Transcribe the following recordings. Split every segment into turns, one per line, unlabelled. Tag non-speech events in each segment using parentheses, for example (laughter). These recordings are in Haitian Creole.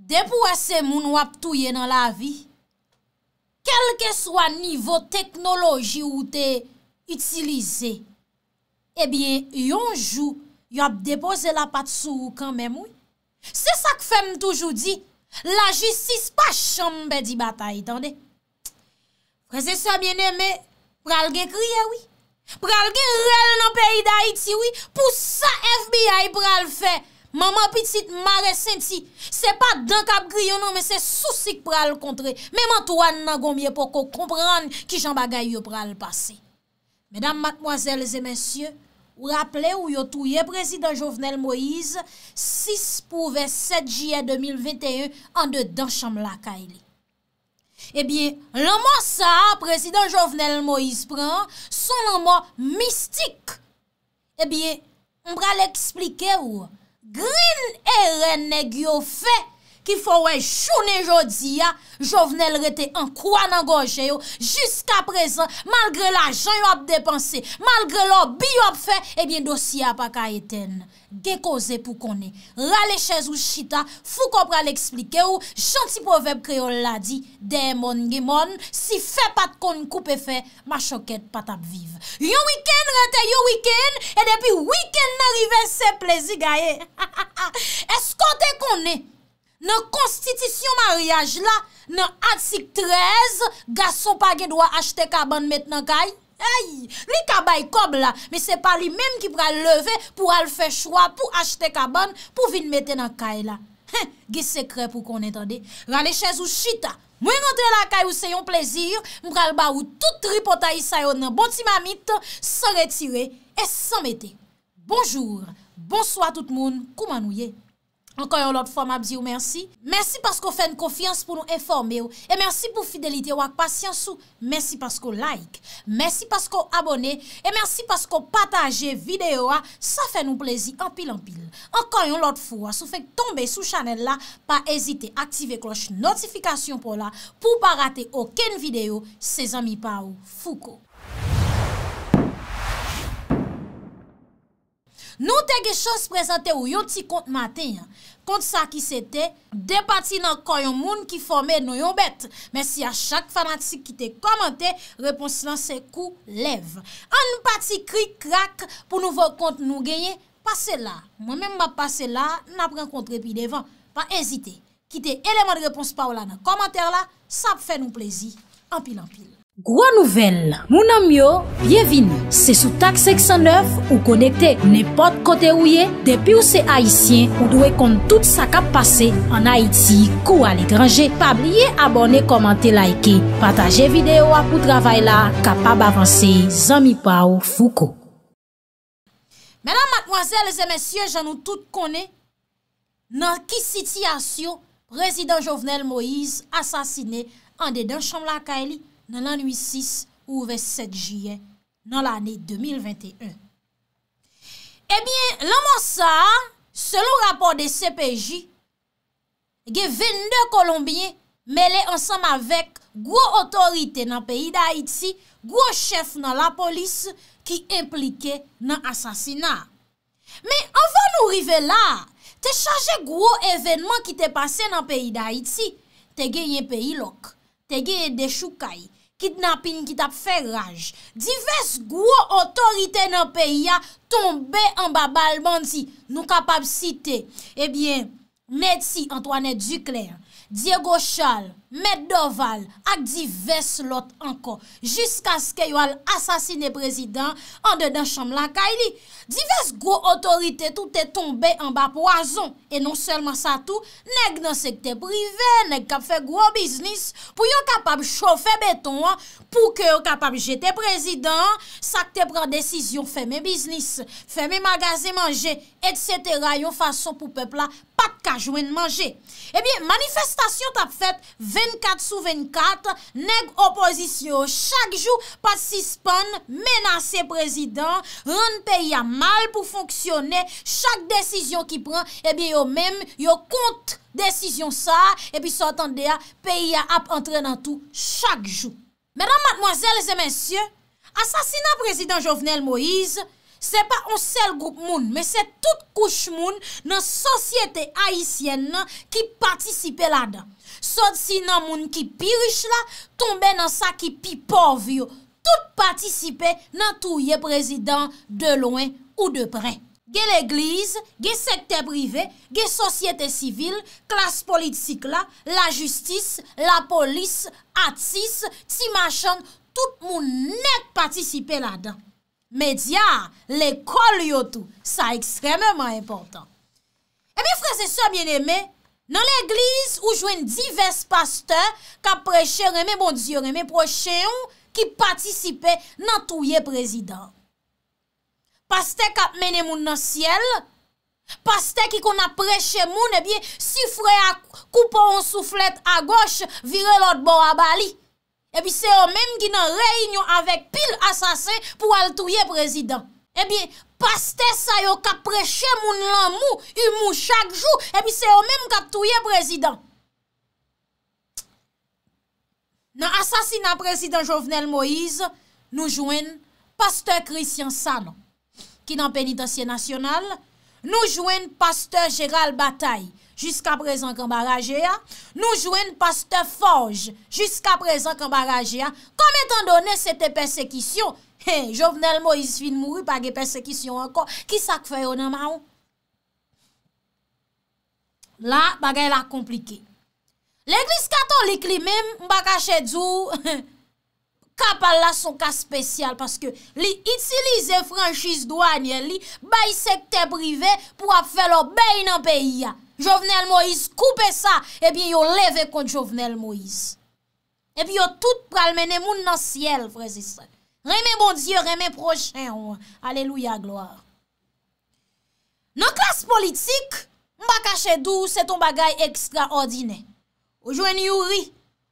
Depwese moun wap touye nan la vi, kelke swa nivou teknoloji ou te utilize, ebyen yonjou yop depose la pat sou ou kamen wou. Se sa k fe m toujou di, la jistis pa chan mbe di batay, tande. Prese sa mwen eme, pral ge kriye wou. Pral ge rel nan peyi da iti wou. Po sa FBI pral fe, Maman pitit mare senti, se pa dank ap griyo nou men se soucik pral kontre. Menman to an nan gomye poko kompran ki jan bagay yo pral pase. Medan matmoazel zemensye, ou rapple ou yo touye, Prezident Jovenel Moïse, 6 pouve 7 jye 2021 an de dan chanm laka ili. Ebyen, eh laman sa, Prezident Jovenel Moïse pran, son laman mistik. Ebyen, eh mbra l'explike ou? grin e rene gyofè, ki fò wè jounè jò di ya, jò vnè l rete an kwa nan gòjè yo, jysk aprezen, malgre la jan yò ap depanse, malgre lò bi yò ap fè, ebyen eh dosi ap ak a eten. Gè ko zè pou konè? Rale chèz ou chita, fò kopra l'eksplike yo, janti poveb kreol la di, dey moun, gè moun, si fè pat kon koupe fè, ma choket pat ap vive. Yon wikèn rete, yon wikèn, e depi wikèn n'arive, se plezi gaye. E skote konè? Nan konstitisyon maryaj la, nan atik 13, gason pa gen dwa achte kaban met nan kay? Ay, li kaba yi kob la, me se pa li menm ki pral leve pou al fe chwa pou achte kaban pou vin mette nan kay la. Ge sekre pou kon entande, rane chez ou chita, mwen rentre la kay ou se yon plezir, mwen pral ba ou tout ripota yi sayon nan bonti mamit, se retire et se mette. Bonjour, bonsoit tout moun, kouman ou ye? Ankan yon lot fwa mabzi ou mersi. Mersi pasko fèn kofiyans pou nou eforme ou. E mersi pou fidelite ou ak pasyans ou. Mersi pasko like. Mersi pasko abone. E mersi pasko pataje videyo a. Sa fè nou plezi anpil anpil. Ankan yon lot fwa sou fèk tombe sou chanel la. Pa ezite aktive kloche notifikasyon pou la. Po pa rate oken videyo. Se zami pa ou fuko. Nou te ge chans prezante ou yon ti kont maten, kont sa ki se te, depati nan koyon moun ki fome nou yon bet, men si a chak fanatik ki te komante, repons lan se kou lev. An nou pati kri krak pou nou vo kont nou genye, pase la, mwen men mba pase la, nan pren kont repi devan, pa ezite. Ki te eleman repons pa ou la nan komante la, sa pfe nou plezi, anpil anpil. Gwa nouvel, mounan myo, byevini, se sou tak 609 ou konekte nepot kote ou ye, depi ou se Haitien ou dwe kont tout sa kap pase an Haiti kou al ekranje, pa blye abone komante laike, pataje videyo apou travay la, kapab avanse zami pa ou fuko. Menan, matmoazel, zemensye, jan nou tout kone, nan ki siti asyo, prezident Jovenel Moïse, asasine, an de den chanm la kaeli, nan l'anoui 6 ouve 7 jiyen nan l'anè 2021. Ebyen, l'anoui 6, selon rapport de CPJ, ge vende Colombien mele ansam avèk gwo otorite nan peyi d'Haïti, gwo chef nan la polis ki implike nan asasina. Men avon nou rive la, te chaje gwo evenman ki te pase nan peyi d'Haïti, te genye peyi lok, te genye de choukai, Kidnapin, kitap fè raj. Dives gwo otorite nan peyi ya tombe an babalman si nou kapab site. Ebyen, net si Antoine Duclair, Diego Chal, Med doval ak divers lot anko Jiska skè yo al asasine prezident An de dan chanm lanka ili Divers gwo otorite tout te tombe an ba poason E non selman sa tout Neg nan sekte prive Neg kap fe gwo biznis Pou yo kapab chofe beton Pou ke yo kapab jete prezident Sak te pran desisyon fe me biznis Fe me magaze manje Etc yon fason pou pepla Pak ka jwen manje Ebyen manifestasyon tap fet ve 24 sou 24, neg oposisyon, chak jou pasispan, menase prezident, rende peya mal pou fonksyonne, chak desisyon ki pran, eh ebi yo men, yo kontre desisyon sa, ebi sotande ah, a peya ap entre nan tou chak jou. Menan matmoazèles e mensyen, asasina prezident Jovenel Moïse, se pa on sel group moun, me se tout kouch moun nan sosyete haisyen nan ki patisipe la dan. Sot si nan moun ki pirish la, tombe nan sa ki pipov yo. Tout patisipe nan tou ye prezident de loin ou de pre. Ge l'eglise, ge sekte prive, ge sosyete sivil, klas politik la, la justis, la polis, atis, si machan, tout moun net patisipe la dan. Medya, le kol yo tou, sa ekstrememan importan. E eh mi frase so bien eme, nan l'eglise ou jwen divers pasteur kap preche reme bon diyo, reme proche yon ki patisipe nan touye prezident. Pasteur kap mene moun nan siel, pasteur ki kon ap preche moun, ebi si fwe a koupon souflet a goche, vire l'ot bon a Bali. Ebi se yo menm ki nan reynyon avek pil asase pou al touye prezident. Ebi... Pastè sa yo kap preche moun lan mou, yi mou chak jou, epi se yo menm kap touye prezident. Nan asasina prezident Jovenel Moïse, nou jwen pasteur Christian Salon, ki nan penitensye nasyonal, nou jwen pasteur Gérald Bataille, jiska prezant kambarajea, nou jwen pasteur Forge, jiska prezant kambarajea, kom etan donè sete persekisyon, He, Jovenel Moïse fin mou, pa ge persekisyon anko, ki sa k fè yon anman ou? La, bagay la komplike. L'Eglise Katolik li men, mba kache djou, (laughs) kapal la son ka spesyal, paske li itilize franchise douan, li bay sekte prive, pou a fè lo beyn an peyi ya. Jovenel Moïse koupe sa, e bi yo leve kont Jovenel Moïse. E bi yo tout pralmene moun nan siel, frezi sa. Reme bon diyo, reme prochen, aleluya gloar. Nan klas politik, mba kache dou se ton bagay ekstra ordine. Ou jwen Yuri,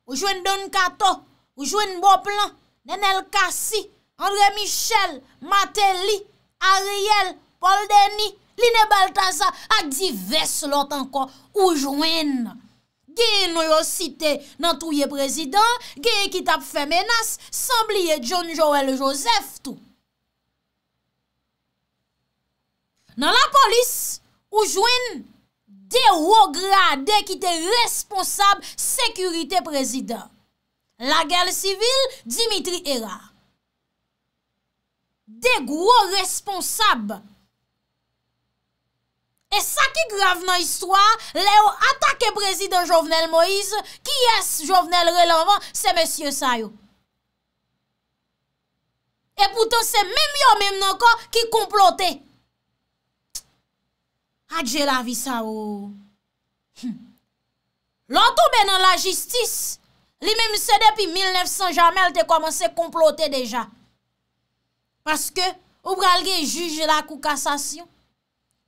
ou jwen Don Kato, ou jwen Boplan, nen El Kasi, Andre Michel, Mate Li, Ariel, Paul Denis, Lini Baltaza, ak di ves lot anko ou jwen nan. Geye nou yo site nan touye prezident, geye ki tap fe menas, sambliye John Joel Joseph tou. Nan la polis, ou jwen, de wogra de ki te responsab sekurite prezident. La gel sivil, Dimitri Era. De gwo responsab. E sa ki grav nan histwa, le ou atake prezident Jovenel Moïse, ki yes Jovenel relevan, se M. Sayo. E poutan se mèm yo mèm nan kon ki komplote. Adje la vi sa ou. Hm. Lantou bè nan la jistis, li mèm se depi 1900 jamèl te komanse komplote deja. Paske ou bralge juj la kou kassasyon.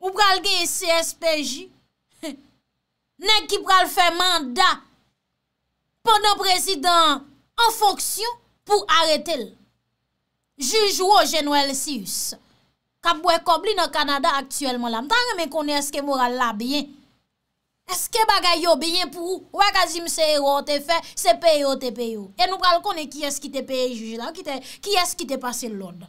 Ou pral genye CSPJ, (laughs) nek ki pral fè mandat pou nan prezident an fonksyon pou arete l. Juj wò gen wè l si yus. Kab wè kob li nan Kanada aktuelman la. Mta remè konye eske moral la biyen. Eske bagay yo biyen pou wè e kazim se erote fè, se peyo te peyo. E nou pral konye ki eski te peye juj la, ki eski te pase l london.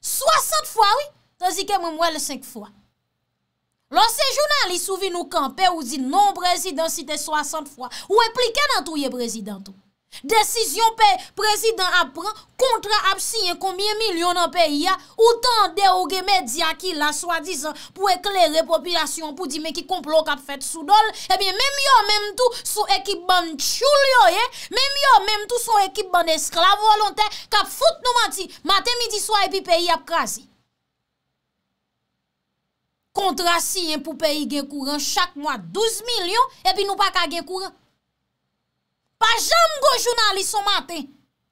60 fwa, wè? Tazikè mwen mwen le 5 fwa. Lò se jounan li souvi nou kampe ou zi non-brezidansite 60 fwa. Ou eplike nan touye brezidantou. Desisyon pe prezidant ap pran kontra ap siyen koumye milyon an peyi ya Ou tan de ouge medzi aki la swa dizan pou ekle repopilasyon pou di me ki komplon kap fet sou dol Ebyen menm yo menm tou sou ekip ban choulyo ye Menm yo menm tou sou ekip ban eskla volante kap fout nou manti Maten midi swa epi peyi ap kazi Kontra siyen pou peyi gen kouren chak mwa 12 milyon epi nou pa ka gen kouren Pa jom gwo jounan li son maten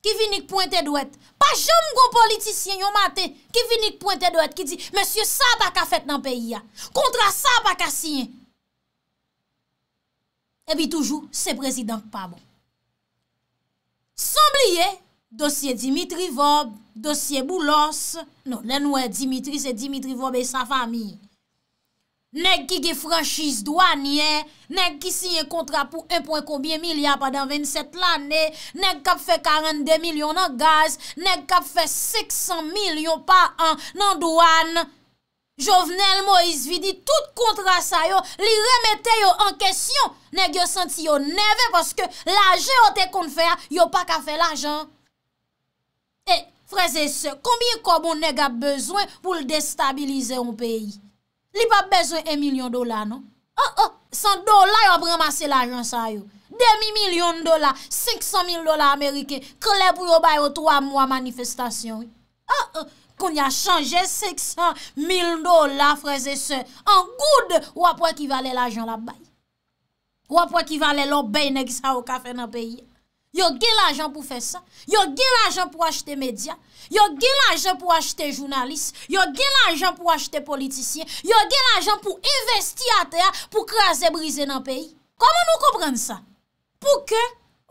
ki vinik pwente dwet. Pa jom gwo politisyen yon maten ki vinik pwente dwet ki di, Monsye sa baka fet nan peyi ya. Kontra sa baka siyen. Ebi toujou, se prezident pa bon. Samblye, dosye Dimitri Vob, dosye Boulos. Non, lè nouè Dimitri, se Dimitri Vob e sa famiye. Nèk ki ge franschise douan ye, nèk ki siye kontra pou 1 poin koubyen mil ya padan 27 lanè, nèk kap fe 42 milyon nan gaz, nèk kap fe 600 milyon pa an nan douan. Jovenel Moïse vidi tout kontra sa yo, li remete yo an kesyon, nèk yo senti yo neve paske la jeote kon fè ya, yo pa kap fe la jan. E, eh, freze se, koubyen koubon nèk ap bezwen pou l destabilize yon pey? Li pa bezon 1 milyon dola, non? An, an, 100 dola yo ap remase l'ajan sa yo. Demi milyon dola, 500 milyon dola Amerike, kle pou yo bay yo 3 mwa manifestasyon. An, oh, an, kon ya chanje 500 milyon dola freze se, an goud wap wak ki vale l'ajan la bay. Wap wak ki vale l'obay nek sa yo kafe nan peyi ya. Yo gen l'ajan pou fè sa, yo gen l'ajan pou achete medya, yo gen l'ajan pou achete jounalist, yo gen l'ajan pou achete politisyen, yo gen l'ajan pou investi a teya pou krasè brise nan peyi. Koman nou kompren sa? Pou ke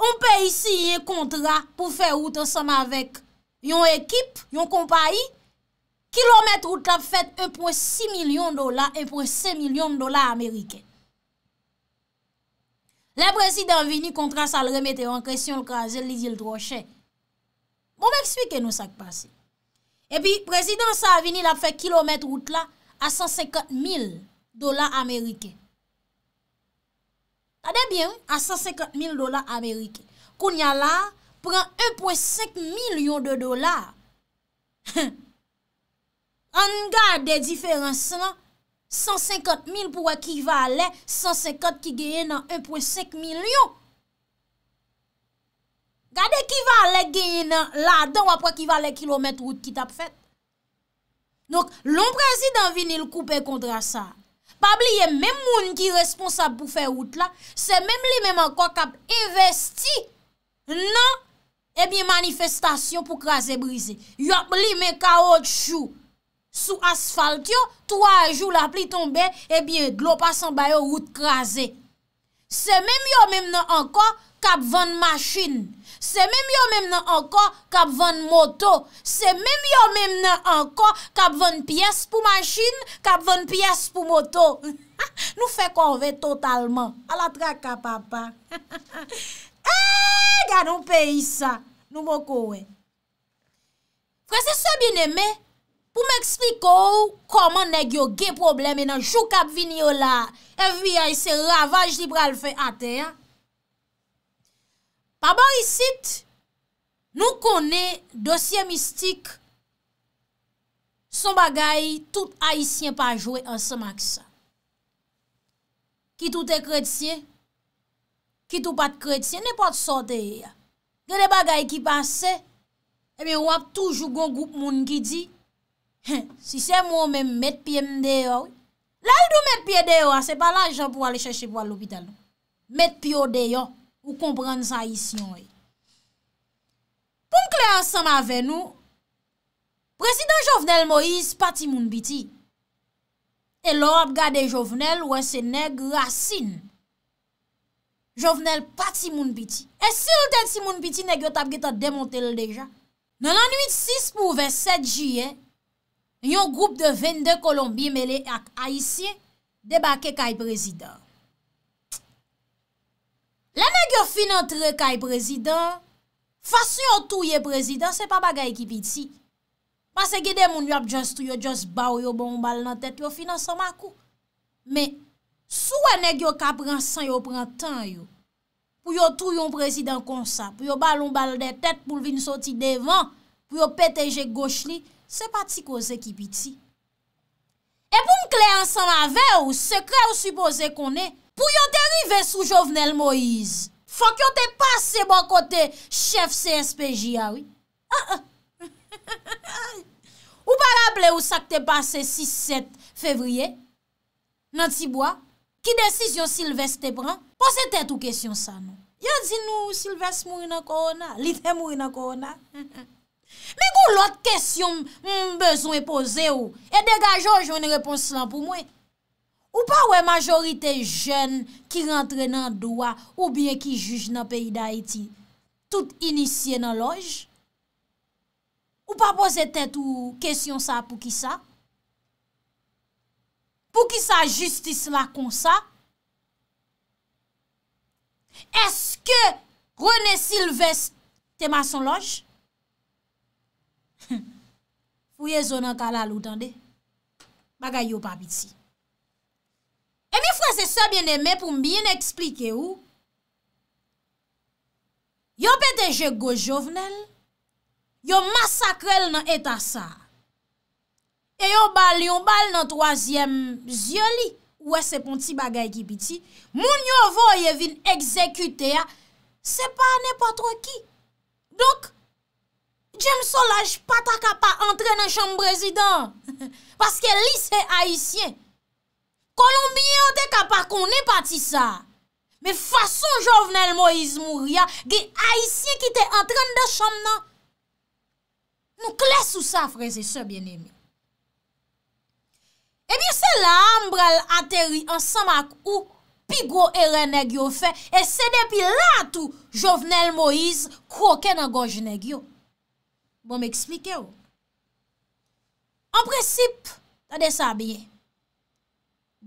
on peyi siye kontra pou fè route san avèk yon ekip, yon kompayi, kilometre route la fèt 1.6 milyon dola, 1.6 milyon dola ameriken. Le prezident vini kontra sa l remete an kresyon l kranjel li di l troche. Bon m eksplike nou sa k passe. E pi prezident sa vini la fe kilometre out la a 150.000 dolar amerike. Tade bien a 150.000 dolar amerike. Koun ya la pren 1.5 milyon de dolar. Angade (laughs) de diferans la. Non? 150 mil pou wè ki va lè, 150 ki gèye nan 1.5 milyon. Gade ki va lè gèye nan la, dan wè pou wè ki va lè kilometre oud ki tap fèt. Nonk, loun prezident vinil koupe kontra sa. Pabli, yè men moun ki responsab pou fè oud la, se men li men man kwa kap investi nan ebi manifestasyon pou krasè brise. Yop li men kaot chou. Sou asfaltyo, 3 jou la pli tombe, ebyen eh glop asan bayo wout krasi. Se menm yo menm nan ankon, kapvan masjin. Se menm yo menm nan ankon, kapvan moto. Se menm yo menm nan ankon, kapvan piyes pou masjin, kapvan piyes pou moto. (laughs) Nou fe konve totalman. A la tra ka papa. Ha ha ha ha. Ha ha ha. Gan nou peyi sa. Nou moko we. Kwa se so bin eme, pou m eksplikou koman ne gyo ge probleme nan chou kap vini yo la, evi ay se ravaj li pral fe ate ya. Pa bari bon sit, nou konen dosye mistik, son bagay tout aisyen pa jwe an se mak sa. Ki tout e kretye, ki tout pat kretye, ne pot sote ya. Ge de bagay ki pase, e mi wap toujou gon goup moun ki di, Si se mwo men met piye mde yo, lal do met piye de yo, se pa la jan pou alè chèche pou al l'hôpital. Met piyo de yo, pou kompren sa isyon. Pon kli ansan ma ven nou, presidant Jovenel Moïse pati moun piti. E lor ap gade Jovenel, wè se neg rasin. Jovenel pati moun piti. E si louten si moun piti, neg yo tap geta demonte l dejan. 986 pou 27 juye, Yon group de 22 kolombi mele ak Aisyen debake kay prezident. Le ne gyo finantre kay prezident, fasyon touye prezident, se pa bagay ekipi ti. Pase gede moun yop djastu, yon djast bau, yon bon bal nan tet, yon finant sa makou. Me, sou e ne gyo ka pran san, yon pran tan yo, pou yon touye yon prezident konsa, pou yon balon bal de tet pou vin soti devan, pou yon peteje gosli, Se pa ti koze ki piti. E pou mkle ansan avè ou, se kre ou suppose konè, pou yon te rive sou jovnel Moïse, fòk yon te pase bon kote, chef CSPJ, awi. Ah ah, ah. (laughs) Ou pa rable ou sak te pase 6-7 fevriye, nan ti bwa, ki desisyon Silves te pran, posè te tou kesyon sa nou. Ya di nou Silves moun an korona, li te moun an korona. (laughs) Mi goun lote kesyon mbezoun m'm e pose ou E dega joj wene repons lan pou mwen Ou pa wè majorite jen ki rentre nan doa Ou bie ki juj nan peyi da iti Tout inisye nan loj Ou pa pose tet ou kesyon sa pou ki sa Pou ki sa justice la kon sa Eske René Sylveste te mason loj pou ye zonan kalal ou tande, bagay yo pa biti. E mi fwese se bieneme pou mbi yon eksplike ou, yo pete je go jovenel, yo masakrel nan etasa, e yo bal yon bal nan trozyem zyoli, wese pon ti bagay ki biti, moun yo vo ye vin ekzekute ya, se pa ne patro ki. Dok, Jem Solaj pata kapa antre nan chanm prezidant. (laughs) Paske li se haisyen. Kolombiyen an te kapa kon ne pati sa. Me fason Jovenel Moïse mou ria, ge haisyen ki te antren nan chanm nan. Nou kles ou sa freze se, bien emi. E bi se la ambrel ateri an samak ou pigou eren negyo fe, e se depi latou Jovenel Moïse kwoke nan goj negyo. Bon m'eksplike yo. An presip, ta de sa biye.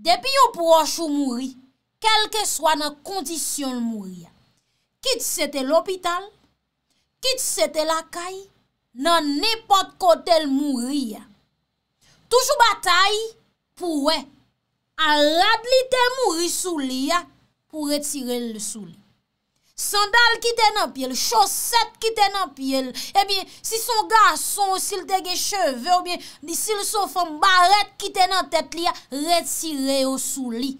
Depi yo proche ou mouri, kelke swa nan kondisyon mouri ya. Kit sete l'opital, kit sete la kay, nan nepot kote l mouri ya. Toujou batay, pou we, an rad li te mouri sou li ya, pou retire l sou li. sandal ki te nan pyele, choset ki te nan pyele, e eh bin si son gason, si l te gen cheve, ou bin si l son fan baret ki te nan tet li ya, retire yo sou li,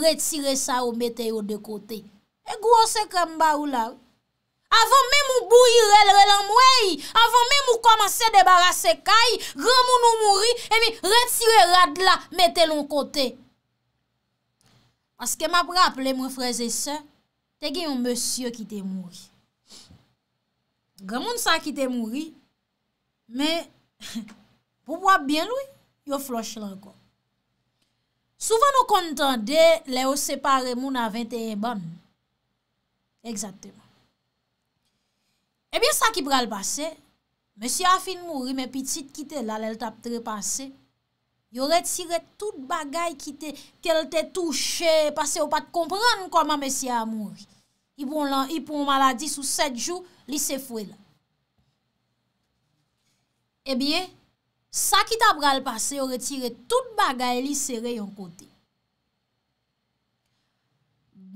retire sa ou mette yo de kote. E gwo se kran ba ou la, avon men mou bouy rel rel an mwey, avon men mou komanse debarase kay, gran moun ou mouri, e eh bin retire rad la, mette yo de kote. Aske map rap le mou freze se, Te gen yon monsye ki te mouri. Gamoun sa ki te mouri, men (laughs) pou wap bien lwi, yo floch lankon. Souvan nou kontan de le ou separe moun a 21 ban. Eksateman. Ebyen sa ki pral basen, monsye a fin mouri, men pitit kite la le tap tre basen, yo retire tout bagay ki te touche, pase yo pat kompran koman mesye amou. Ipon maladi sou 7 jou, li se fwe la. Ebyen, eh sa ki ta pral pase, yo retire tout bagay li se re yon kote.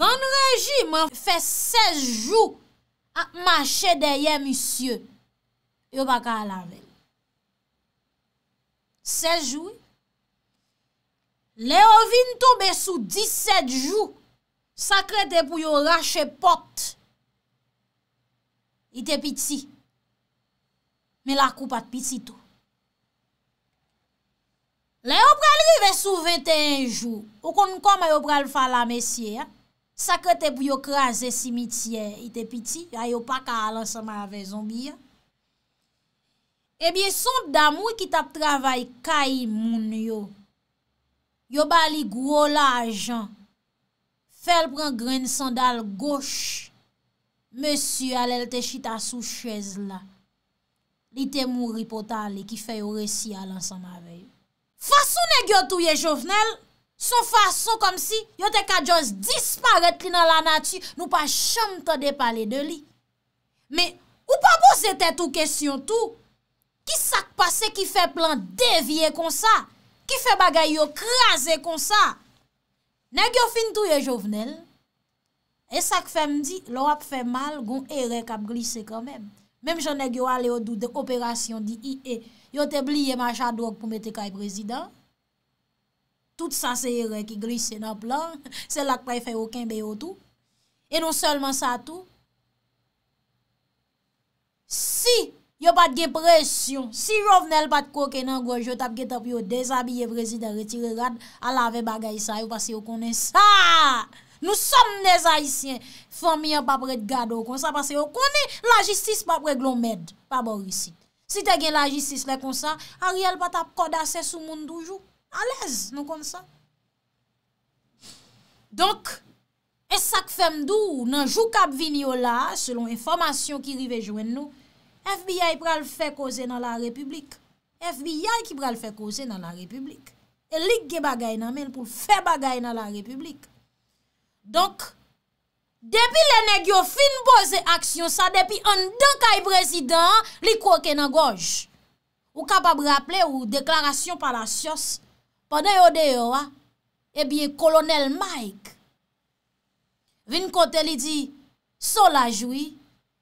Ban rejim, fe 16 jou, ak mache deye, misye, yo baka alave. 16 jou, Le yo vinto besou 17 jou, sakre te pou yo rache pot, ite piti, me la koupat piti tou. Le yo pralive sou 21 jou, ou kon kom yo pral fala mesye, sakre te pou yo kraze simitye, ite piti, a yo paka alansama vezon bi. E bi son damou ki tap travay kai moun yo. Yo bali gwo la ajan, fel pran gren sandal goch, mesyu alel te chi ta sou chwez la, li te mou ripota li ki fe yo resi alansan ma vey. Fason e gyo tou ye jovenel, son fason kom si, yo te kajos disparet li nan la natu nou pa chanm te depale de li. Me, ou pa boze te tou kesyon tou, ki sak pase ki fe plan devye konsa? ki fè bagay yo krasè kon sa, neg yo fin tou yo jovenel, e sak fè mdi, lor ap fè mal, goun ere kap glise kwa mèm, mèm jan neg yo ale yo dou de operasyon di IE, yo te bliye ma jadwok pou mette kay prezident, tout sa se ere ki glise nan plan, (laughs) se lak pa y e fè okin be yo tou, e non sèlman sa tou, si, Yo pat gen presyon. Si rovnel pat koke nan goj yo tap gen tap yo dezabiye prezi de retire rad alave bagay sa yo pasi yo konen sa. Nou som ne zaissyen. Fomi yo papre de gado kon sa pasi yo konen la jistis papre glon med. Pa bor risi. Si te gen la jistis le kon sa, a riel pat ap koda se sou moun doujou. A lez nou kon sa. Donk, esak femdou nan jou kap vini yo la selon informasyon ki rivejwen nou FBI pral fè koze nan la republik. FBI ki pral fè koze nan la republik. E lik ge bagay nan men pou fè bagay nan la republik. Donk, depi le negyo fin boze aksyon sa, depi an donk ay e prezident, li kwa kenan goj. Ou kapab rapple ou deklarasyon palasyos, panden yo deyo a, ebiye kolonel Mike, vin kote li di, sou la jouy,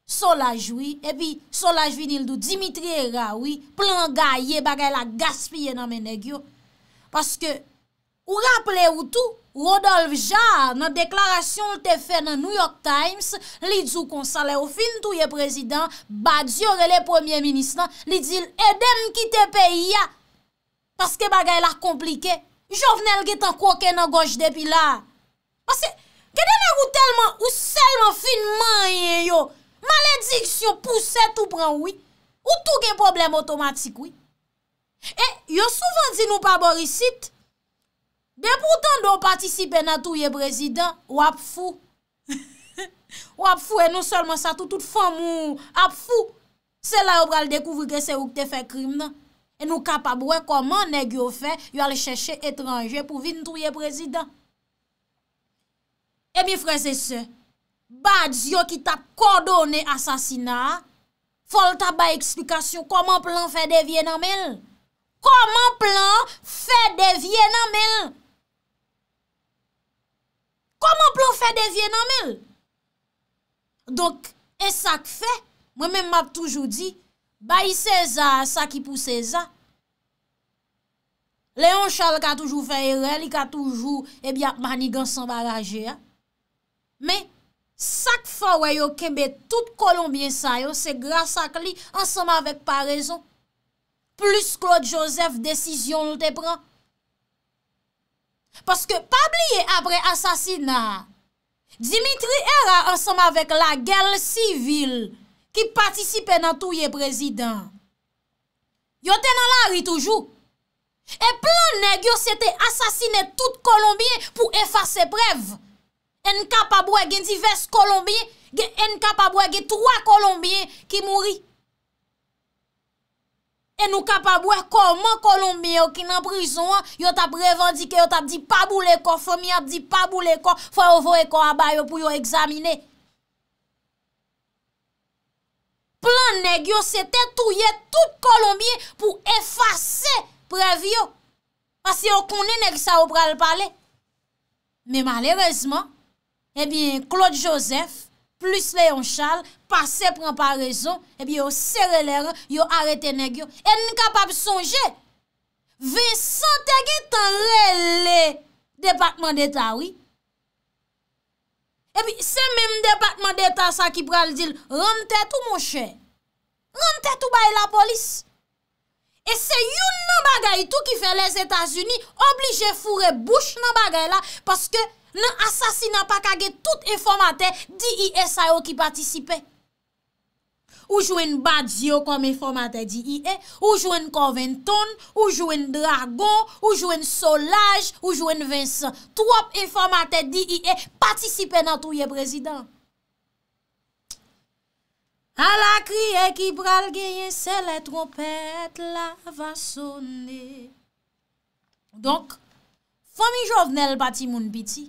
Solaj wi, epi solaj vinil do Dimitri Rawi, plan gaye bagay la gaspye nan menegyo. Paske, ou rappele ou tou, Rodolphe Jarre nan deklarasyon lte fe nan New York Times, li dzou konsale ou fin tou ye prezident, badzior e le premier ministan, li dil edem ki te pe ya, paske bagay la komplike, jovnel getan koke nan goj depi la. Paske, gedenè ou telman, ou selman finman ye yo, malediksyon pousè tou pran wè, ou tou gen problem otomatik wè. E yo souvan di nou paborisit, be pou ton nou patisipe nan tou ye prezident, wap fou. (laughs) Wap fou e nou solman sa toutout fòm ou wap fou. Se la yo pral dekouvri kè se wou kte fè krim nan. E nou kapab wè koman negyo fè yo alè chèche etranjè pou vin nou tou ye prezident. E mi frèzè sè, Badz yo ki ta kodone asasina, fol ta ba eksplikasyon, koman plan fe devye nanmel? Koman plan fe devye nanmel? Koman plan fe devye nanmel? Donk, e sa k fe? Mwen men map toujou di, bayi seza sa ki pou seza. Leon Charles ka toujou fe, e li ka toujou, e eh bya manigan san baraje. Men, Sak fa wè yo kembe tout kolombien sa yo, se grasa kli ansama vek pa rezon. Plus Claude Joseph, desisyon nou te pran. Paske pa bliye apre asasina, Dimitri era ansama vek la gel sivil ki patisipe nan touye prezident. Yo tenan la ri toujou. E plan negyo se te asasine tout kolombien pou efase brev. en kapabwe gen divers kolombien, gen en kapabwe gen 3 kolombien ki mouri. En nou kapabwe koman kolombien yo ki nan prison an, yo tap revandike, yo tap di pabou le kon, fomi ap di pabou le kon, fwa yon vwe kon abay yo pou yon examine. Plan neg yo se tetouye tout kolombien pou efase prev yo. Pas yon konen neg sa ou pral pale. Men malerezman, e eh bin Claude Joseph, plus Leon Charles, passe pre paraison, e eh bin yo serre lère, yo arete nèk yo, en n'kapap sonje, ve sante ge tan lè lè, Departement d'Etat, oui. E eh bin se mèm Departement d'Etat sa ki pral dil, rente tou moun chè, rente tou bay la polis, e se yon nan bagay tou ki fè les Etats-Unis, oblige fure bouche nan bagay la, paske, nan asasinan pa kage tout eformate D.I.S.A.O e ki patisipe. Ou jwen Badzio kom eformate D.I.E. Ou jwen Coventon, ou jwen Dragon, ou jwen Solage, ou jwen Vincent. Trop eformate D.I.E. patisipe nan touye prezident. A la kriye ki pral genye se le trompet la va sonne. Donk, fami jovnel bati moun biti,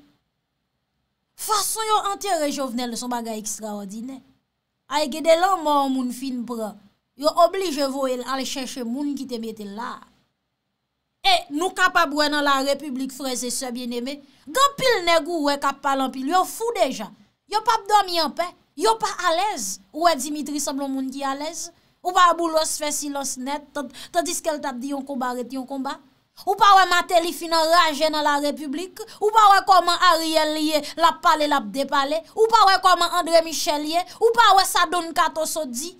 Fason yo antere jo vnen le son bagay ekstraordine. Ay gede lan moun moun fin pran. Yo oblige vo el ale chèche moun ki te mette eh, la. E nou kapap wè nan la republik freze sebyen eme. Gampil negou wè kapap palampil. Yo fou deja. Yo pap dormi en pe. Yo pa alez. Wè Dimitri sablon moun ki alez. Ou pa abou los fèsi los net. Tantis ke l tap di yon komba ret yon komba. Ou pa wè matè li finan raje nan la republik? Ou pa wè koman Ariel liye lap pale lap depale? Ou pa wè koman André Michel liye? Ou pa wè sa don kato so di?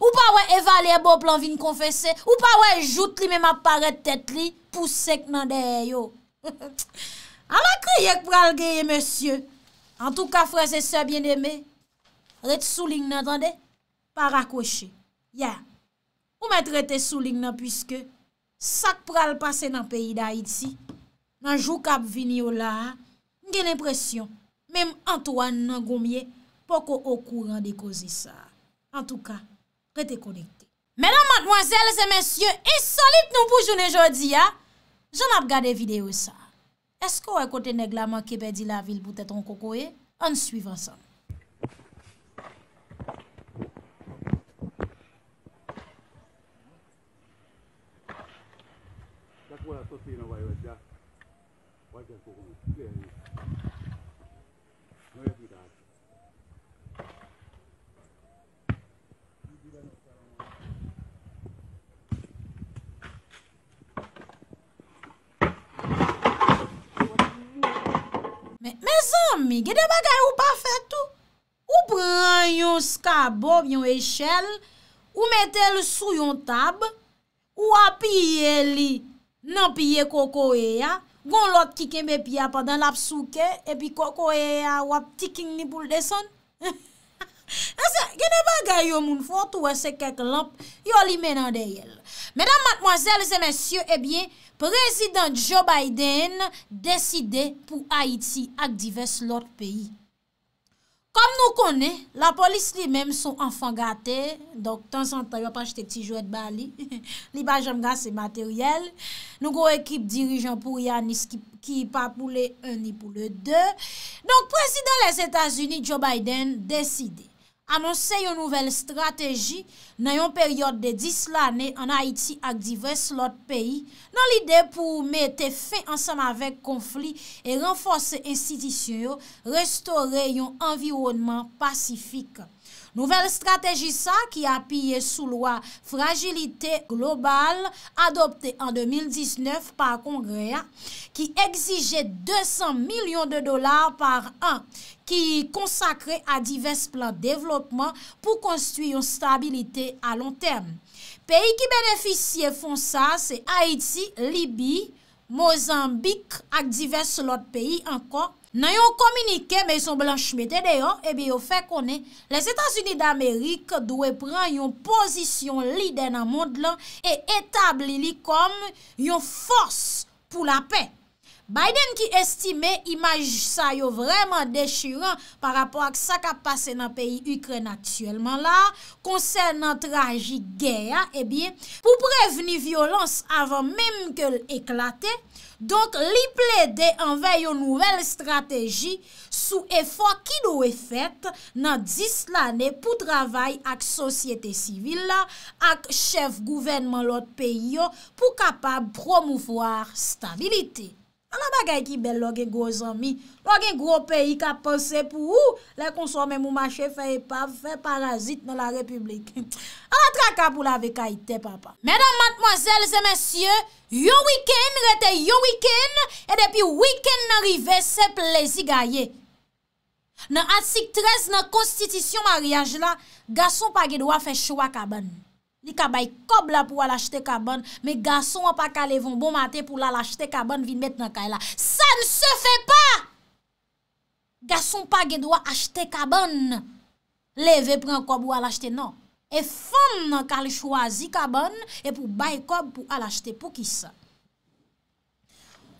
Ou pa wè Eva liye bon plan vin konfese? Ou pa wè jout li men mapare tèt li? Pousek nan dey yo. (laughs) A wè kriye kpral geye, monsye. An tou ka, frè se sè bien eme. Rè t souling nan, tande? Parakwèche. Yè. Ou mè trè tè souling nan, pwiske... Sak pral pase nan peyi da iti, nan jou kap vini yo la, nge nè presyon, mèm Antoine nan gomye, poko okou rande kozi sa. An tou ka, rete konekte. Mèlan mankwazèl, zè mèsyen, e solit nou pou jounen jodi ya. Joun ap gade videyo sa. Esko wèkote neglaman ki bè di la vil pou tèt an koko e, eh? an suiv ansan. Gede bagay ou pa fetou Ou pran yon skabo, yon eshel Ou metel sou yon tab Ou apye li Nan apye koko e ya Gon lot kike me pya pa dan lap souke E pi koko e ya Ou ap tikin ni pouldeson (laughs) Asè, genè ba gaya yo moun fò, tou wè se kek lop, yo li menan de yel. Mèdam matmoazèl, zè mèsyò, ebyè, eh prezident Joe Biden deside pou Haiti ak divers lòt peyi. Kom nou konè, la polis (laughs) li mèm son anfan gate, dok tan san tan yo pa jte tijouèt bali, li bajam ga se materyèl, nou go ekip dirijan pou Yanis ki pa pou le 1 ni pou le 2, donk prezident les Etats-Unis Joe Biden deside. annonsè yon nouvel strategi nan yon peryode de 10 l'anè an Haiti ak divers lot peyi, nan l'ide pou mète fè ansam avèk konflik e renforsè institisyon yo, restore yon environman pasifik. Nouvel strategisa ki apiye sou lwa fragilite global adopte an 2019 pa kongrea ki egzije 200 milyon de dolar par an ki konsakre a divers plan devlopman pou konstuyon stabilite a lon tem. Pey ki beneficye fon sa se Haiti, Libye, Mozambique ak divers lot peyi ankon. Nan yon kominike, me yon blanche mette deyon, ebi yo fe konen, les Etats-Unis d'Amerik dwe pran yon posisyon lide nan mond lan e etabli li kom yon fos pou la pe. Biden ki estime imaj sa yo vreman deshiran par rapport ak sa ka pase nan peyi Ukren atyelman la, konsen nan traji geya, ebi, pou preveni violans avan menm ke l eklate, Donk li ple de anveyo nouvel strategi sou efo ki nou e fet nan 10 lane pou travay ak sosyete sivil la ak chef gouvenman lot peyo pou kapab promouvoar stabilite. An la bagay ki bel lò e gen gwo zami, lò e gen gwo peyi ka pense pou ou lè konsome mou mache fè e pav fè parazit nan la republik. (laughs) An la traka pou la vekaitè papa. Mèdam, matmoazèl, zè mèsyè, yon wikèn, rete yon wikèn, e depi wikèn nan rive se plezi gaye. Nan atik 13 nan konstitisyon maryaj la, gason pa gèdwa fè chouak aban. Li ka bay kob la pou al achete kabon, me gason wapak a levon bon mate pou lal achete kabon vin met nan kay la. Sa n se fe pa! Gason pa gen do a achete kabon, leve pren kob ou al achete non. e nan. E fon nan kal chwazi kabon, e pou bay kob pou al achete pou kisa.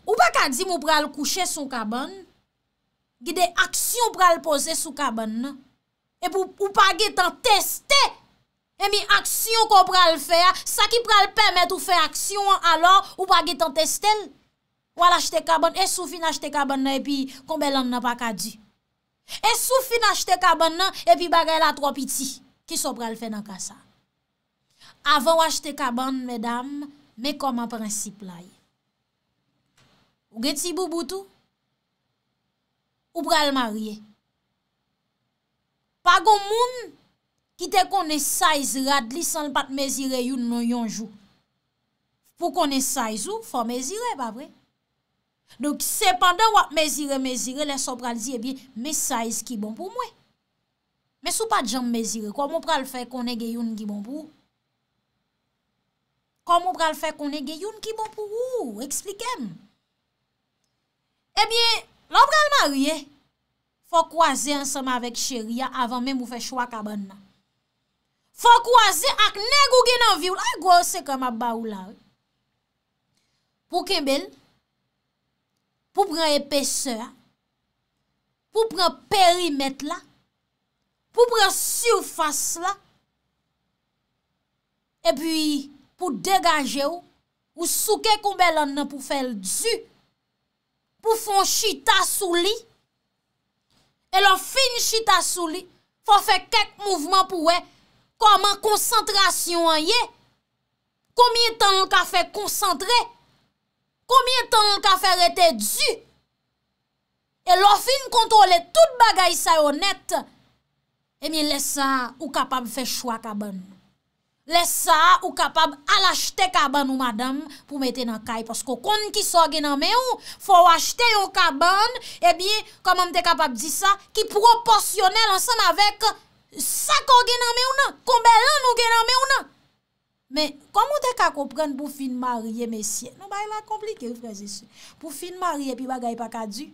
Ou pa kadzim ou pral kouche sou kabon, gide aksyon pral pose sou kabon nan. E pou ou pa gen tan teste, Emi eh aksyon kon pral fè a, sa ki pral pèmèt ou fè aksyon, alò ou bagi tan testen, wala chte kaban, e sou fina chte kaban nan, epi kon belan nan pa kadi. E eh, sou fina chte kaban nan, epi bagay la tro piti, ki sou pral fè nan kasa. Avan wala chte kaban, medam, me koma prinsip laye. Ou geti bou boutou, ou pral marye. Pa goun moun, Kite konen saiz rad li san l pat mezire yon nou yonjou. Pou konen saiz ou, fò mezire, pa bre. Dok sepande wap mezire, mezire, lè so pral zi, e bie, me saiz ki bon pou mwen. Mè sou pat jom mezire, kwa mou pral fè konen ge yon ki bon pou ou? Kwa mou pral fè konen ge yon ki bon pou ou? Eksplikem. E bie, lò pral marye, fò kwa zi ansama vek cherya avan mè mou fè chwa kaban nan. Fwa kwa zi ak neg ou gen an vi ou. Ay gwa ou se kama ba ou la ou. Pou ke bel. Pou pren epeseur. Pou pren perimet la. Pou pren surface la. E pi pou degaje ou. Ou souke kou bel an nan pou fel du. Pou fon chita sou li. E lor fin chita sou li. Fwa fe ket mouvment pou wey. Koman konsantrasyon an ye? Komin tan l kafe konsantre? Komin tan l kafe rete du? E lo fin kontrole tout bagay sa yon net, e mi lesa ou kapab fe chwa kaban. Lesa ou kapab alachte kaban ou madam pou mette nan kay. Pasko kon ki soge nan men ou, fwo achte yon kaban, e bi, koman te kapab di sa, ki proporsyonel ansan avek, Sa kon genan me ou nan? Kon belan nou genan me ou nan? Men, kon moun dek a komprenn pou fin marye mesye? Non ba yon e la komplike refreze sou. Pou fin marye pi bagay pa kadu?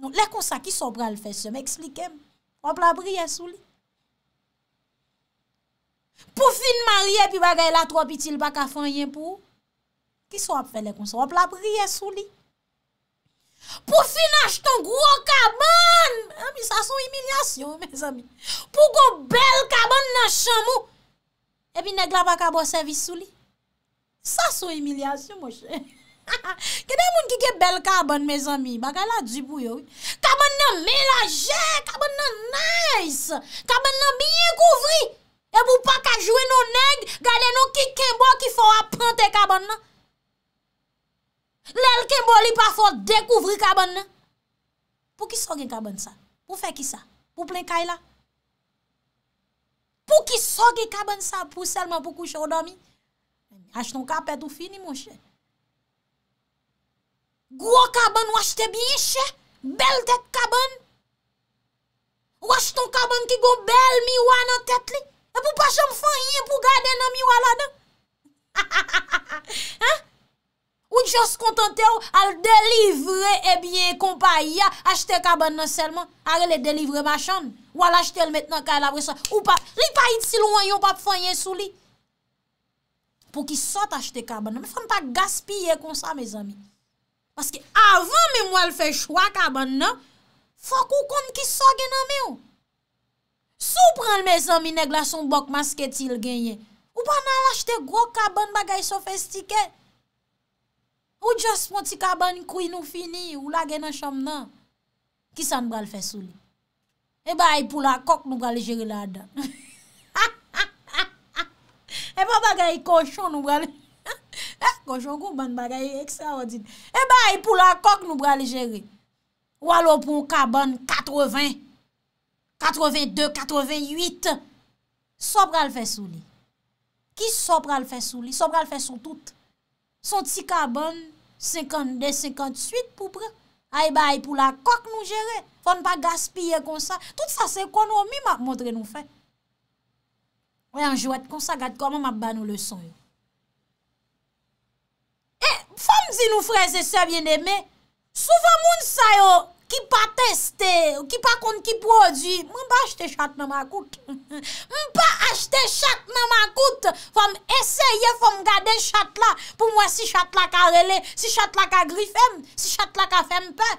Non, le konsa ki sou pral fesye? Mè ekslikem? Oplabriye sou li? Pou fin marye pi bagay la tropitil baka fanyen pou? Ki sou ap fè le konsa? Oplabriye sou li? Pou finaj ton gwo kaban, sa sou emilyasyon, mè zami. Pou kon bel kaban nan chan mou, ebi neg la baka bo sevis sou li. Sa sou emilyasyon, mò chè. (laughs) Kè mè moun ki ke bel kaban, mè zami, baka la di pou yo. Kaban nan mè la jè, kaban nan nice, kaban nan biye kouvri. Ebi ou pa ka jwè nou neg, gade nou ki kembo ki fò apante kaban nan. Lèl kembo li pa fòd dekouvri kaban nan. Pou ki soge kaban sa? Pou fe ki sa? Pou plen kay la? Pou ki soge kaban sa pou selman pou koucho do mi? Ache ton kapet ou fini monshe. Gwo kaban wache te bi ishe. Bel tet kaban. Wache ton kaban ki gon bel miwa nan tet li. E pou pa jom fanyen pou gade nan miwa la nan. Ha? Ou di jòs kontante ou al delivre ebyen kompa ya achete kaban nan selman? Are le delivre eh bachan? Non ou al achete el metnan ka el avre sa? Ou pa, li pa iti lou an yon pa pou fanyen sou li? Po ki sot achete kaban nan, me fwane pa gaspye kon sa me zami. Paske avan me mwale fe chwa kaban nan, fwa kou kon ki sot genan mi ou. Sou pran me zami neg la son bok maske ti l genye. Ou pa nan al achete gwo kaban bagay sofestikey? Ou jas pon ti kaban kouy nou fini, ou la gen an cham nan, ki sa nou bral fesou li? E ba, e pou la kok nou bral jere la dan. (laughs) E ba, bagay koushon nou bral jere. (laughs) E eh, koushon kou ban bagay ekstra odin. E ba, e pou la kok nou bral jere. Ou alo pou kaban 80, 82, 88, so bral fesou li. Ki so bral fesou li? So bral fesou tout. Son ti kaban 52-58 pou pre. Ay ba ay pou la kok nou jere. Fon pa gaspye kon sa. Tout sa se kon ou mi ma montre nou fe. Ou anjouat kon sa gade koman ma ban ou le son yo. E eh, fom di nou freze se vye ne me. Soufan moun sa yo. ki pa teste, ki pa kont ki prodit, mwen pa achte chate nan ma kout. (laughs) Mwen pa achte chate nan ma kout, fòm eseye fòm gade chate la, pou mwen si chate la ka rele, si chate la ka grifem, si chate la ka fempe.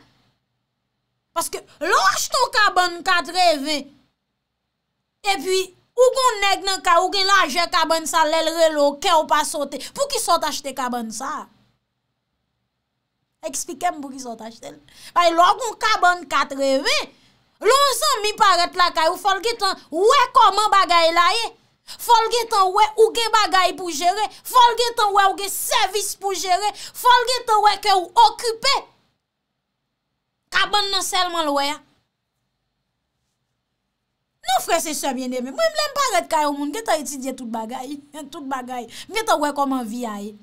Paske lou achte ou kaban ka dreve, e pi, ou kon neg nan ka, ou kon laje kaban sa lel relo, ke ou pa sote, pou ki sote achte kaban sa? Ekspikem pou ki sotajtel. Ay logon kaban kat revi. Lonsan mi paret la kayo folge tan wè koman bagay la ye. Folge tan wè ougè bagay pou jere. Folge tan wè ougè servis pou jere. Folge tan wè kè ou okipe. Kaban nan selman lwè. Nou frese sebyen deme. Mwen mlem paret kayo moun. Gè tan etidye tout bagay. Gè tan wè koman vi a ye.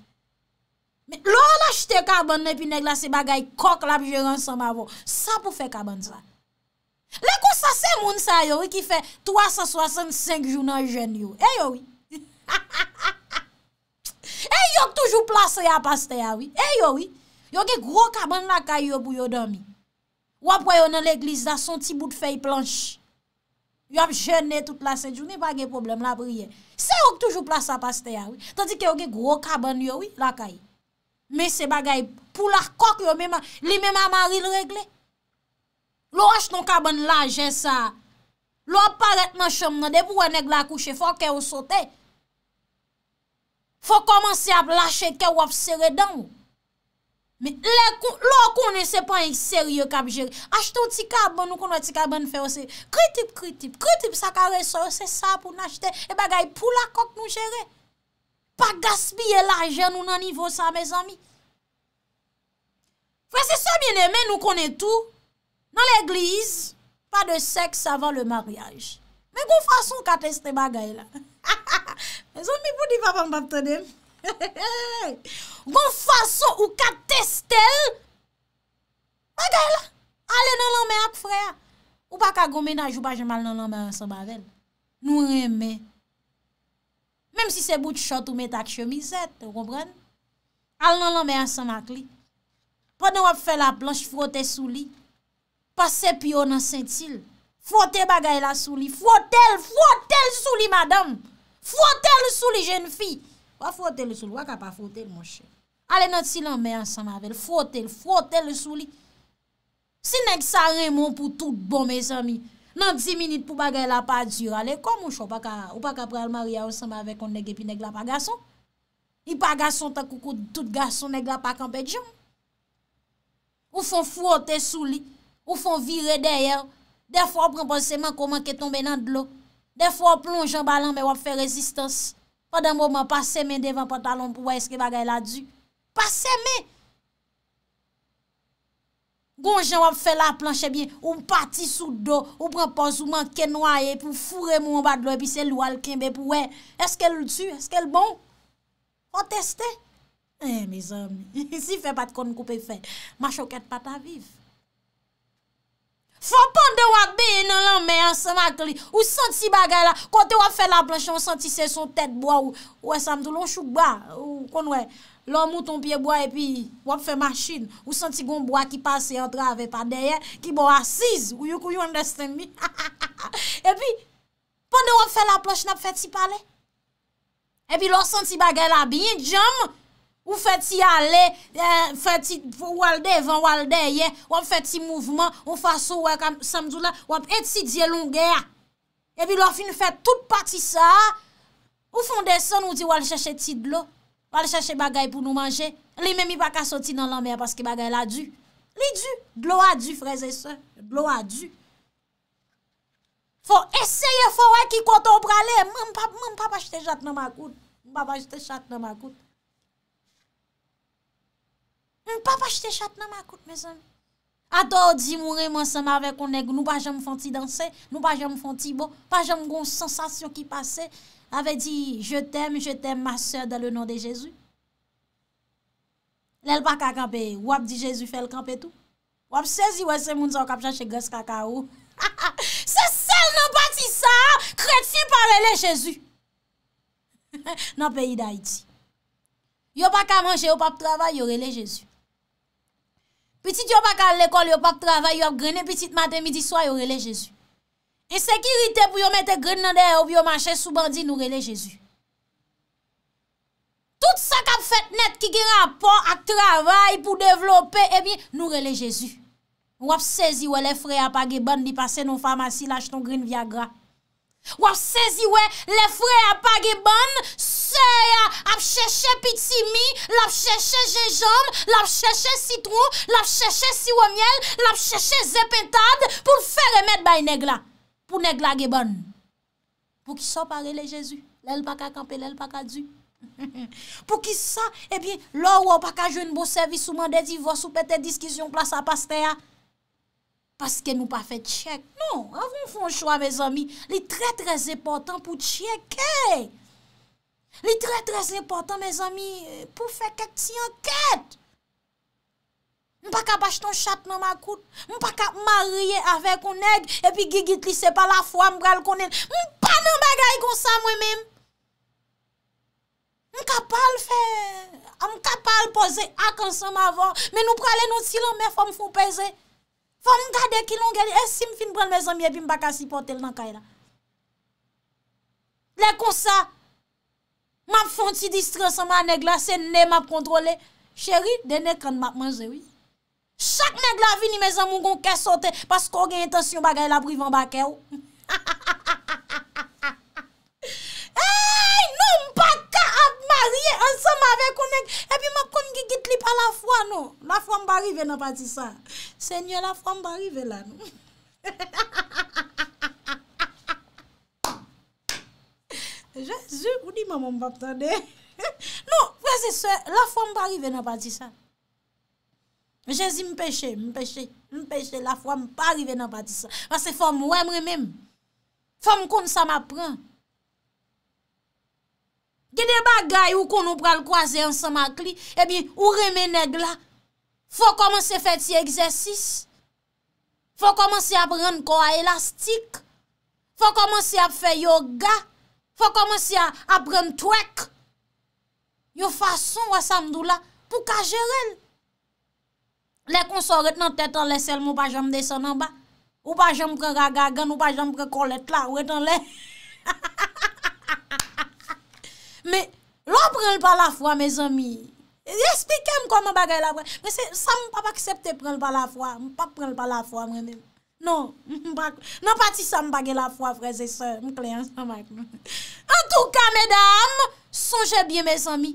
Lo eh, (laughs) eh, ah, eh, la jte kaban ne pi neg la se bagay kok la pi jen an som avon. Sa pou fe kaban zan. Lekou sa se moun sa yowi ki fe 365 joun an jen yowi. E yowi? E yowi toujou plase ya paste yowi? E yowi? Yowi ge gro kaban la kayi yowi pou yow dami. Wapwe yow nan l'eglis da son ti bout fe yi planchi. Yowi jen ne tout la se joun. Ne bagen problem la pou yowi. Se yowi toujou plase ya paste yowi? Tadi ke yowi ge gro kaban yowi la kayi. Men se bagay pou lakok yo mèman, li mèman maril regle. Lo ach ton kabon laje sa, lo aparetman chom nan, de pou wènen glakouche, fò kè ou sote. Fò komanse ap lache kè ou ap sere dan. Men lo konen se pan yon serye kap jere. Ach ton ti kabon ou konon ti kabon fè ou sere. Kritip, kritip, kritip sa kare so, se sa pou nachete. E bagay pou lakok nou jere. pa gasbiye la jen ou nan nivou sa, mes ami. Frè, se sa mien eme, nou konen tou, nan l'eglise, pa de seks avan le maryaj. Me gon fason kate ste bagay la. Me zon mi poudi vavan bapte dem. Gon fason ou kate ste, bagay la, ale nan lamè ak frè. Ou pa ka gomenaj ou pa jemal nan lamè an sa bavèl. Nou remè. Mem si se bout chot ou met ak chemiset, te rombran. Al nan nan me ansan ak li. Pon nan wap fè la planche, frote sou li. Pase piyo nan sentil. Frote bagay la sou li. Frote, frote sou li madame. Frote sou li jen fi. Wap frote sou li, wak ap frote sou li monshe. Al nan ti nan me ansan avèl. Frote, frote sou li. Se nek sa remon pou tout bon me zami. nan 10 minit pou bagay la pa djur, ale komon chou, ou pa kapre al maria, ou sanba avek kont negge, pi negla pa gason, ni pa gason ta koukou, tout gason negla pa kampè djom, ou fon fwote sou li, ou fon vire deryer, defo ou pren posisyman, koman ke tombe nan dlo, defo ou plonj an balan, me wap fe rezistans, pa den mouman, pas semen devan patalon, pou wè eske bagay la djur, pas semen, Gonjen wap fe la planche biye, ou pati sou do, ou pranpon sou man kenwa ye, pou fure moun badlo, pi se lwa lkenbe pou wey, eske l tsu, eske l bon? Ou teste? Eh, mizan, (laughs) si fe pati konn koupe fe, ma choket pati aviv. Fon pande wak biye nan lanme, an san makli, ou santi si bagay la, konti wap fe la planche, an santi se son tete bwa, ou esam do lon chouk ba, ou konn wey. Lò mouton piye bwa epi wap fe machin. Ou santi goun bwa ki pase yon drave pa deye. Ki bo asiz. Ou yon kou yon understand mi? E pi, pande wap fe la plosh nap fe ti pale? E pi lò santi bagay la binye jom. Ou fe ti ale, euh, fe ti walde evan, walde ye. Wap fe ti mouvman, wap fa sou wakam samdou la. Wap eti diye lounge ya. E pi lò fin fe tout pati sa. Ou fonde son ou di wale cheche ti dlo? Wale chache bagay pou nou manje, li men mi baka soti nan lan mer paske bagay la du. Li du, glo a du freze se, glo a du. Fwa eseye fwa wè ki koto prale, mwen papa jte jat nan ma kout. Mwen papa jte jat nan ma kout. Mwen papa jte jat nan ma kout, me zan. Atò di mwè mwen se mwè konèk, nou pa jèm fwanti dansè, nou pa jèm fwanti bo, pa jèm goun sensasyon ki pase. Ave di, je t'em, je t'em ma sèr dan le nom de Jésus. Lè l'pa kakampe, wap di Jésus fè l'kampetou. Wap sezi wè se moun zan kapjan che gòs kaka ou. Se sel nan pati sa, kreti pa rele Jésus. Nan peyi da iti. Yo pa kamanje, yo pa p'travay, yo rele Jésus. Petite yo pa kamanje, yo pa p'travay, yo pa kamanje, yo pa kamanje, yo pa kamanje, yo pa kamanje. E sekirite pou yon mette grin nan dehè ou bi yon manche soubandi, noure le Jezu. Tout sa kap fet net ki ki rapon ak travay pou devlopè, ebi, noure le Jezu. Wap sezi we le frey apage ban di pase nou farmasy lach ton grin via gra. Wap sezi we le frey apage ban, se ya apcheche pitimi, l'apcheche jejom, l'apcheche citron, l'apcheche siwomiel, l'apcheche zepentad pou l'fe remet bay negla. pou ne glage bon. Pou ki sa pare le Jezu, lèl pa ka kampe, lèl pa ka du. (laughs) Pou ki sa, e eh bin, lò wò pa ka joun bo sevi souman de divos ou pe te diskizyon plasa paste ya, paske nou pa fe tchek. Non, avon fon chwa, me zami, li tre tre zepotan pou tchek. Li tre tre zepotan, me zami, pou fe ket si anket. Mwa pa ka bashton chap nan ma kout. Mwa pa ka marye ave kon neg. E pi gigit li se pa la fwa mbra l konen. Mwa pa nan bagay konsa mwen men. Mwa ka pal fe. Mwa ka pal pose akansan ma van. Men nou prale nou silon men fwa mfou peze. Fwa mkade kilon gen. E sim fin bral me zan mi e pi mbakasi pote l nan kay la. Lè konsa. Mwa fwanti distresan ma neg la. Sen ne mwa kontrole. Cheri, dene kan ma manjewi. Chak neg la vi ni me zan moun kon kesote pasko gen intasyon bagay la privan bakè ou. Eyy, nou m baka ap marye ansan m ave kon neg epi m ap kon gigit li pa la fwa nou. La fwa m barive nan pati sa. Se nye la fwa m barive la nou. Jezu, ou di maman m pap tande? Nou, prese se, la fwa m barive nan pati sa. Je zi m peche, m peche, m peche, la fwa m pa rive nan pati sa. Va se fwa m wèmre mèm. Fwa m kon sa m apren. Ge de bagay ou kon ou pral kwa zè an sa m akli, ebi ou reme neg la. Fwa komanse fè ti egzèsis. Fwa komanse apren kwa elastik. Fwa komanse ap fè yoga. Fwa komanse apren twek. Yo fwa son wè samdou la pou ka jèrel. Lè kon so rèt nan tèt an lè sèl mou pa jèm de sè nan ba. Ou pa jèm pren ragagan, ou pa jèm pren kolèt la, ou etan lè. (laughs) Mè, lò pren lè pa la fwa, mè zèmi. Yespikem kon mè bagè la fwa. Mè se, sa mè pa pa akseptè pren lè pa la fwa. Mè pa pren lè pa la fwa, mè dèm. Non, (laughs) mè pa ti sa mè bagè la fwa, frezè sè, mè kleyan sa mèk. An (laughs) tou ka, mè dam, sonjè bie mè zèmi.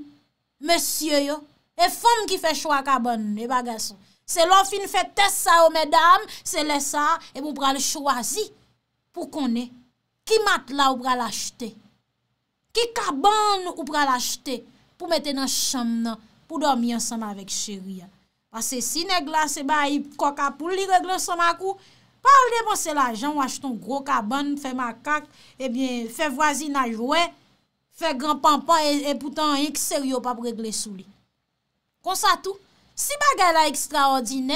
Mè sye yo, e fèm ki fè chwa ka bonne, e bagè sonjè. Se lò fin fè tè sa o mèdame, se lè sa, e mou pral chouazi pou konè. Ki mat la ou pral achete? Ki kaban ou pral achete pou mètè nan cham nan, pou dormi ansama vek chè riyan? Ase si neg la, se ba yi kokapoul li regle ansama kou? Parle mò se la jan wach ton gro kaban, fè makak, ebyen fè vwazi nan jouè, fè granpampan e, e poutan yin ki sè riyo pap regle sou li. Kon sa tou? Si bagay la ekstraordine,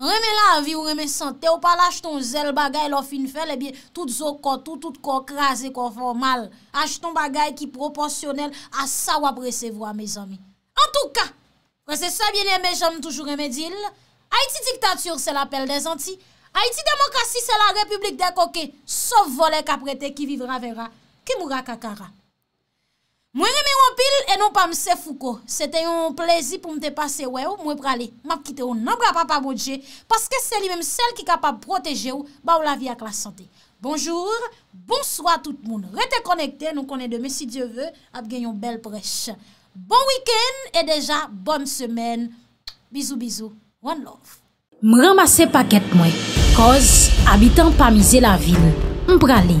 reme la avi ou reme sante ou pala ach ton zel bagay lo fin fel e bi tout zokot ou tout kokraze kon formal. Ach ton bagay ki proporsyonel a sa wap resevo a me zomi. En touka, kwa se sa bine me zom toujou reme dil, Haiti diktatur se la pel de zanti, Haiti demokrasi se la republik de koke, sof vole kaprete ki vivra vera, ki mura kakara. Mwen reme wampil enon pa mse fuko. Se te yon plezi pou mte pase we ou, mwen prale. Mwap kite ou nan bra pa pa bodeje. Paske se li menm sel ki kapab proteje ou, ba ou la vi ak la sante. Bonjour, bonsoi tout moun. Rete konekte, nou konen deme si dieu ve, ap gen yon bel preche. Bon week-end, e deja bon semen. Bizou, bizou. One love. Mwen ramase paket mwen. Koz, abitan pa mize la vil. Mwen prale.